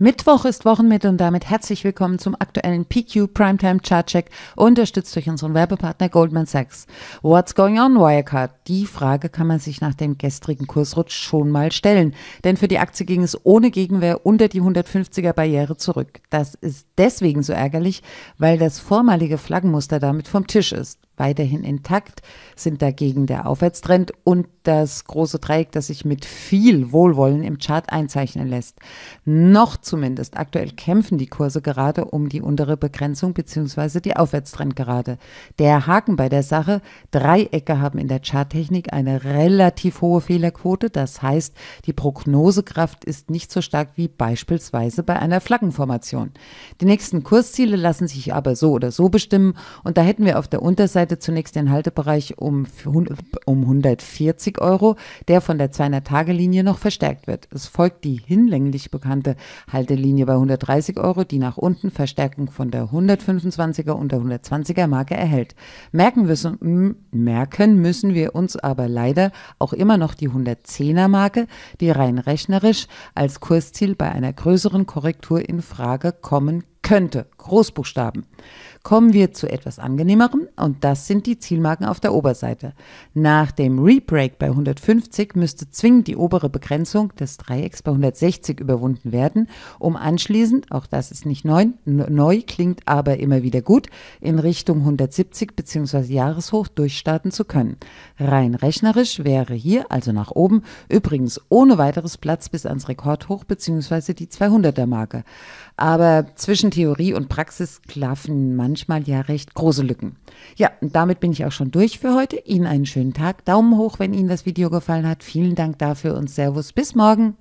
Mittwoch ist Wochenmitte und damit herzlich willkommen zum aktuellen PQ Primetime Chartcheck, unterstützt durch unseren Werbepartner Goldman Sachs. What's going on, Wirecard? Die Frage kann man sich nach dem gestrigen Kursrutsch schon mal stellen, denn für die Aktie ging es ohne Gegenwehr unter die 150er Barriere zurück. Das ist deswegen so ärgerlich, weil das vormalige Flaggenmuster damit vom Tisch ist weiterhin intakt, sind dagegen der Aufwärtstrend und das große Dreieck, das sich mit viel Wohlwollen im Chart einzeichnen lässt. Noch zumindest aktuell kämpfen die Kurse gerade um die untere Begrenzung bzw. die Aufwärtstrendgerade. Der Haken bei der Sache, Dreiecke haben in der Charttechnik eine relativ hohe Fehlerquote, das heißt, die Prognosekraft ist nicht so stark wie beispielsweise bei einer Flaggenformation. Die nächsten Kursziele lassen sich aber so oder so bestimmen und da hätten wir auf der Unterseite Seite zunächst den Haltebereich um, um 140 Euro, der von der 200-Tage-Linie noch verstärkt wird. Es folgt die hinlänglich bekannte Haltelinie bei 130 Euro, die nach unten Verstärkung von der 125er und der 120er Marke erhält. Merken müssen, merken müssen wir uns aber leider auch immer noch die 110er Marke, die rein rechnerisch als Kursziel bei einer größeren Korrektur in Frage kommen könnte. Großbuchstaben. Kommen wir zu etwas angenehmerem und das sind die Zielmarken auf der Oberseite. Nach dem Rebreak bei 150 müsste zwingend die obere Begrenzung des Dreiecks bei 160 überwunden werden, um anschließend, auch das ist nicht neu, neu klingt aber immer wieder gut, in Richtung 170 bzw. Jahreshoch durchstarten zu können. Rein rechnerisch wäre hier, also nach oben, übrigens ohne weiteres Platz bis ans Rekordhoch bzw. die 200er Marke. Aber zwischen Theorie und Praxis klaffen manchmal ja recht große Lücken. Ja, und damit bin ich auch schon durch für heute. Ihnen einen schönen Tag. Daumen hoch, wenn Ihnen das Video gefallen hat. Vielen Dank dafür und Servus. Bis morgen.